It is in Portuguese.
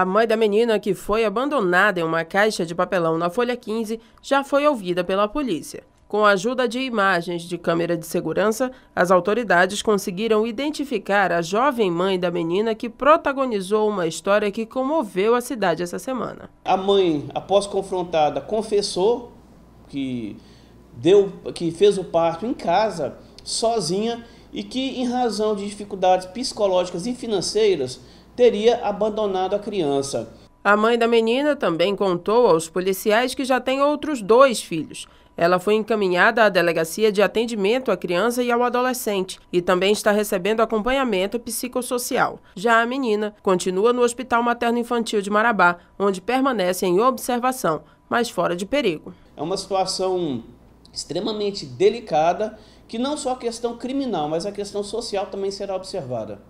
A mãe da menina, que foi abandonada em uma caixa de papelão na Folha 15, já foi ouvida pela polícia. Com a ajuda de imagens de câmera de segurança, as autoridades conseguiram identificar a jovem mãe da menina que protagonizou uma história que comoveu a cidade essa semana. A mãe, após confrontada, confessou que deu que fez o parto em casa, sozinha, e que em razão de dificuldades psicológicas e financeiras, teria abandonado a criança. A mãe da menina também contou aos policiais que já tem outros dois filhos. Ela foi encaminhada à Delegacia de Atendimento à Criança e ao Adolescente e também está recebendo acompanhamento psicossocial. Já a menina continua no Hospital Materno Infantil de Marabá, onde permanece em observação, mas fora de perigo. É uma situação extremamente delicada que não só a questão criminal, mas a questão social também será observada.